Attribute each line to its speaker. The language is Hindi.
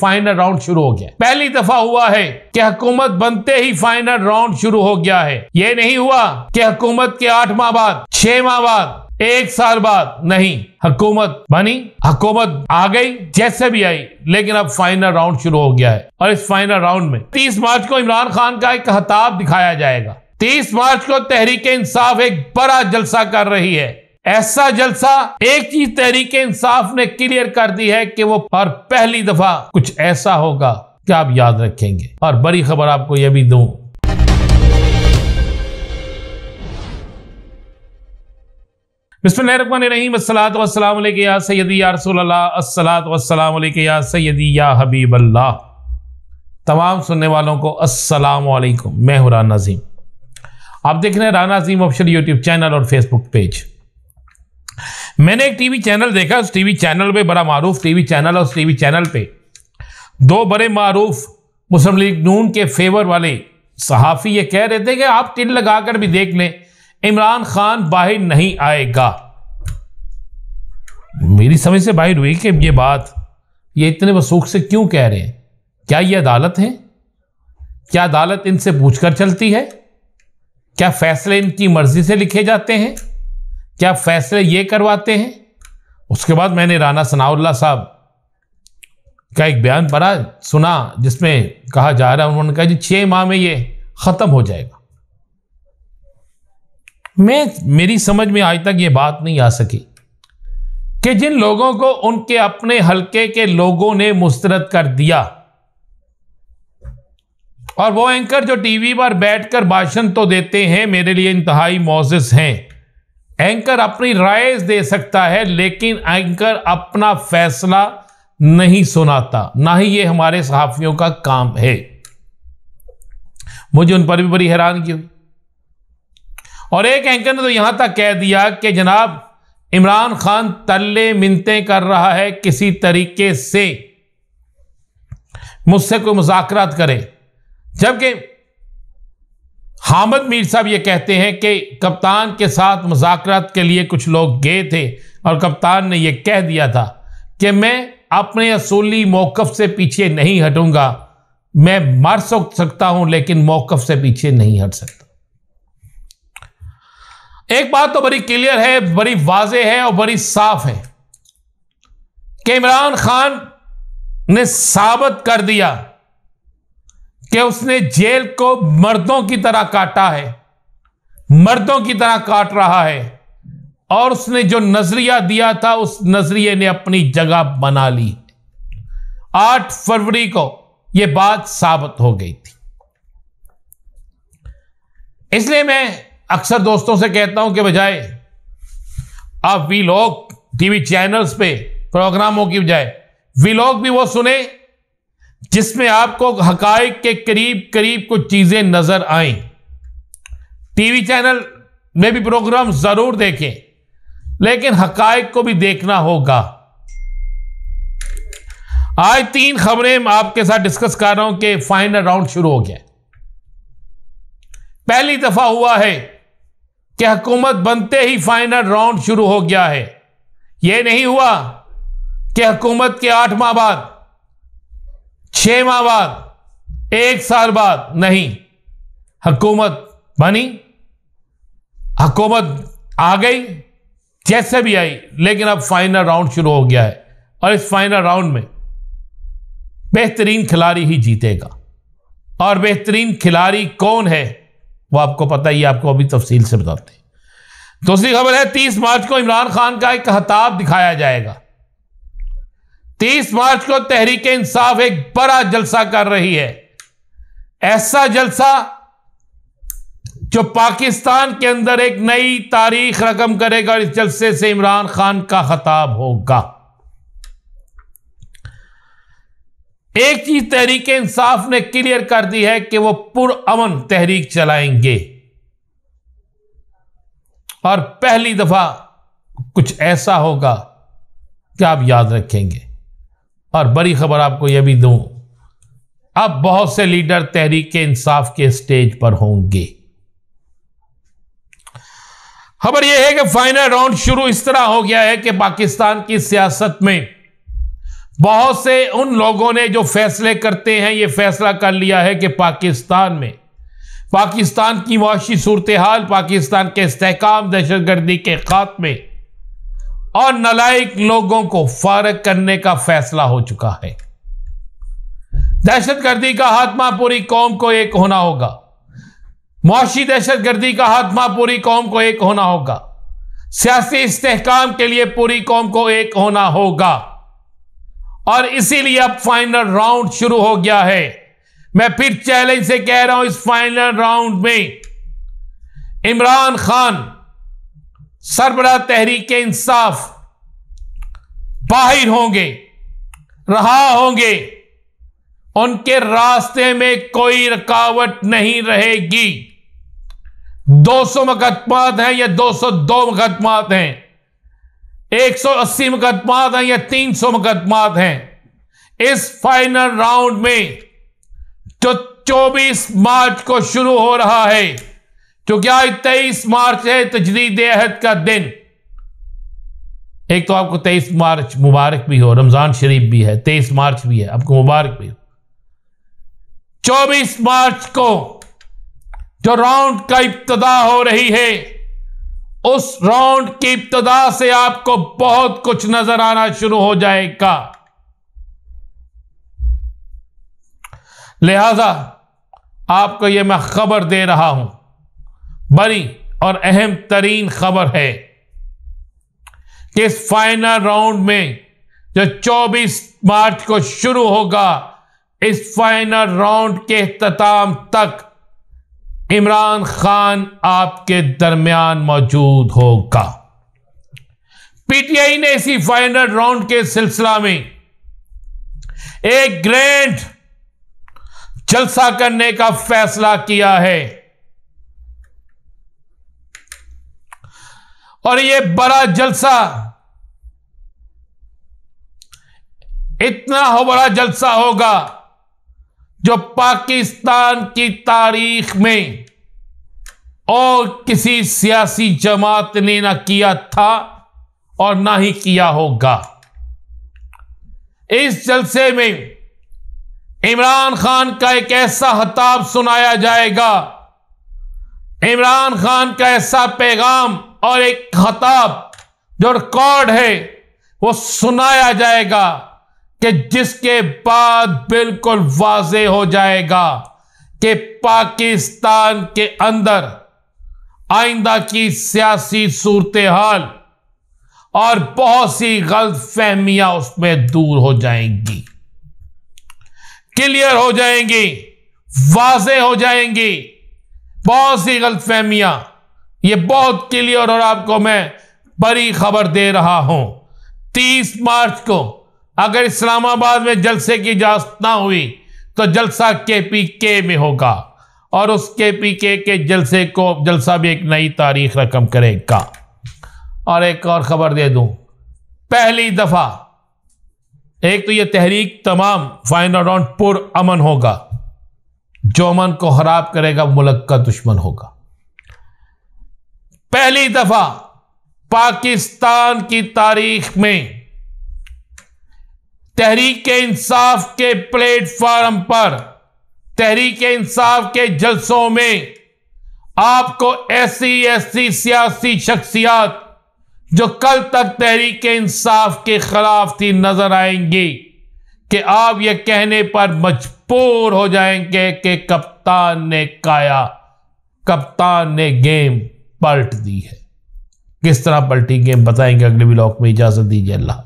Speaker 1: फाइनल राउंड शुरू हो गया पहली दफा हुआ है कि हुकूमत बनते ही फाइनल राउंड शुरू हो गया है ये नहीं हुआ कि हुकूमत के आठ माह बाद छह माह बाद एक साल बाद नहीं हकूमत बनी हकूमत आ गई जैसे भी आई लेकिन अब फाइनल राउंड शुरू हो गया है और इस फाइनल राउंड में 30 मार्च को इमरान खान का एक हताब दिखाया जाएगा 30 मार्च को तहरीक इंसाफ एक बड़ा जलसा कर रही है ऐसा जलसा एक ही तहरीक इंसाफ ने क्लियर कर दी है कि वो हर पहली दफा कुछ ऐसा होगा क्या आप याद रखेंगे और बड़ी खबर आपको यह भी दूं बिस्मिल्लाहिर्रहमानिर्रहीम तमाम सुनने वालों को अस्सलाम मैं हूं राना नजीम आप देख रहे हैं Rana Najeem official YouTube channel और फेसबुक पेज मैंने एक टीवी चैनल देखा उस टीवी चैनल पे बड़ा मारूफ टीवी चैनल और उस टीवी चैनल पे दो बड़े मारूफ मुस्लिम लीग नून के फेवर वाले सहाफ़ी ये कह रहे थे कि आप टिल लगाकर भी देख लें इमरान खान बाहर नहीं आएगा मेरी समझ से बाहर हुई कि ये बात ये इतने वसूख से क्यों कह रहे हैं क्या ये अदालत है क्या अदालत इनसे पूछकर चलती है क्या फैसले इनकी मर्जी से लिखे जाते हैं क्या फैसले ये करवाते हैं उसके बाद मैंने राना सनाउल्ला साहब का एक बयान पढ़ा सुना जिसमें कहा जा रहा है उन्होंने कहा जी छः माह में ये ख़त्म हो जाएगा मैं मेरी समझ में आज तक ये बात नहीं आ सकी कि जिन लोगों को उनके अपने हलके के लोगों ने मुस्तरद कर दिया और वो एंकर जो टीवी पर बैठकर भाषण तो देते हैं मेरे लिए इंतहाई मोजिस हैं एंकर अपनी राय दे सकता है लेकिन एंकर अपना फैसला नहीं सुनाता ना ही ये हमारे सहाफ़ियों का काम है मुझे उन पर भी बड़ी हैरान की और एक एंकर ने तो यहां तक कह दिया कि जनाब इमरान खान तल्ले मिनतें कर रहा है किसी तरीके से मुझसे कोई मुजाकरात करे जबकि हामद मीर साहब ये कहते हैं कि कप्तान के साथ मुजाकरात के लिए कुछ लोग गए थे और कप्तान ने यह कह दिया था कि मैं अपने असूली मौकफ से पीछे नहीं हटूंगा मैं मर सकता हूं लेकिन मौकफ से पीछे नहीं हट सकता एक बात तो बड़ी क्लियर है बड़ी वाजे है और बड़ी साफ है कि इमरान खान ने साबित कर दिया कि उसने जेल को मर्दों की तरह काटा है मर्दों की तरह काट रहा है और उसने जो नजरिया दिया था उस नजरिए ने अपनी जगह बना ली आठ फरवरी को यह बात साबित हो गई थी इसलिए मैं अक्सर दोस्तों से कहता हूं कि बजाय आप वी लोग टीवी चैनल्स पे प्रोग्रामों की बजाय वी लोग भी वो सुने जिसमें आपको हकाइक के करीब करीब कुछ चीज़ें नज़र आएं टीवी चैनल में भी प्रोग्राम ज़रूर देखें लेकिन हकाइक को भी देखना होगा आज तीन खबरें मैं आपके साथ डिस्कस कर रहा हूं कि फाइनल राउंड शुरू हो गया पहली दफा हुआ है कि हुकूमत बनते ही फाइनल राउंड शुरू हो गया है यह नहीं हुआ कि हुकूमत के आठ माह बाद छह माह बाद एक साल बाद नहीं हुकूमत बनी हुकूमत आ गई जैसे भी आई लेकिन अब फाइनल राउंड शुरू हो गया है और इस फाइनल राउंड में बेहतरीन खिलाड़ी ही जीतेगा और बेहतरीन खिलाड़ी कौन है वो आपको पता ही आपको अभी तफसील से बताते हैं दूसरी खबर है तीस मार्च को इमरान खान का एक हताब दिखाया जाएगा तीस मार्च को तहरीक इंसाफ एक बड़ा जलसा कर रही है ऐसा जलसा जो पाकिस्तान के अंदर एक नई तारीख रकम करेगा और इस जलसे से इमरान खान का खताब होगा एक चीज तहरीक इंसाफ ने क्लियर कर दी है कि वो पुरअमन तहरीक चलाएंगे और पहली दफा कुछ ऐसा होगा क्या आप याद रखेंगे और बड़ी खबर आपको यह भी दूं अब बहुत से लीडर तहरीक इंसाफ के स्टेज पर होंगे खबर यह है कि फाइनल राउंड शुरू इस तरह हो गया है कि पाकिस्तान की सियासत में बहुत से उन लोगों ने जो फैसले करते हैं ये फैसला कर लिया है कि पाकिस्तान में पाकिस्तान की मुआशी सूरत हाल पाकिस्तान के इसकाम दहशत गर्दी के खात्मे और नलायक लोगों को फारग करने का फैसला हो चुका है दहशतगर्दी का हाथमा पूरी कौम को एक होना होगा मुआशी दहशतगर्दी का हाथमा पूरी कौम को एक होना होगा सियासी इस्तेकाम के लिए पूरी कौम को एक होना होगा और इसीलिए अब फाइनल राउंड शुरू हो गया है मैं फिर चैलेंज से कह रहा हूं इस फाइनल राउंड में इमरान खान सरबरा तहरीक इंसाफ बाहर होंगे रहा होंगे उनके रास्ते में कोई रुकावट नहीं रहेगी 200 मुकदमात हैं या 202 मुकदमात हैं 180 मुकदमात हैं या 300 मुकदमात हैं इस फाइनल राउंड में जो 24 मार्च को शुरू हो रहा है तो क्योंकि आज तेईस मार्च है तजदीद अहद का दिन एक तो आपको तेईस मार्च मुबारक भी हो रमज़ान शरीफ भी है तेईस मार्च भी है आपको मुबारक भी हो चौबीस मार्च को जो राउंड का इब्तदा हो रही है उस राउंड की इब्तदा से आपको बहुत कुछ नजर आना शुरू हो जाएगा लिहाजा आपको यह मैं खबर दे रहा हूं बड़ी और अहम तरीन खबर है कि इस फाइनल राउंड में जो 24 मार्च को शुरू होगा इस फाइनल राउंड के अख्ताम तक इमरान खान आपके दरमियान मौजूद होगा पीटीआई ने इसी फाइनल राउंड के सिलसिला में एक ग्रैंड जलसा करने का फैसला किया है और ये बड़ा जलसा इतना हो बड़ा जलसा होगा जो पाकिस्तान की तारीख में और किसी सियासी जमात ने ना किया था और ना ही किया होगा इस जलसे में इमरान खान का एक ऐसा हताब सुनाया जाएगा इमरान खान का ऐसा पैगाम और एक खताब जो रिकॉर्ड है वो सुनाया जाएगा कि जिसके बाद बिल्कुल वाजे हो जाएगा कि पाकिस्तान के अंदर आइंदा की सियासी सूरत हाल और बहुत सी गलत फहमियां उसमें दूर हो जाएंगी क्लियर हो जाएंगी वाजे हो जाएंगी बहुत सी गलत फहमियां ये बहुत क्लियर और आपको मैं बड़ी खबर दे रहा हूं तीस मार्च को अगर इस्लामाबाद में जलसे की इजाजत ना हुई तो जलसा के पी के में होगा और उस के पी के के जलसे को जलसा भी एक नई तारीख रकम करेगा और एक और खबर दे दूं पहली दफ़ा एक तो ये तहरीक तमाम फाइन और पुर अमन होगा जो अमन को खराब करेगा मुल्क का दुश्मन होगा पहली दफा पाकिस्तान की तारीख में तहरीक इंसाफ के प्लेटफॉर्म पर तहरीक इंसाफ के जलसों में आपको ऐसी ऐसी सियासी शख्सियात जो कल तक तहरीक इंसाफ के खिलाफ थी नजर आएंगी कि आप ये कहने पर मजबूर हो जाएंगे कि कप्तान ने काया कप्तान ने गेम पलट दी है किस तरह पलटी गेम बताएंगे अगले ब्लॉक में इजाज़त दीजिए अल्लाह